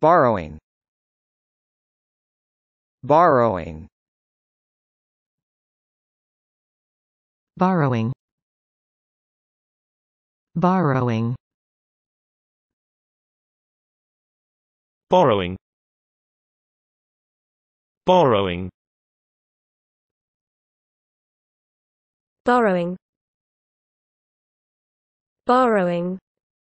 borrowing borrowing borrowing borrowing borrowing borrowing borrowing borrowing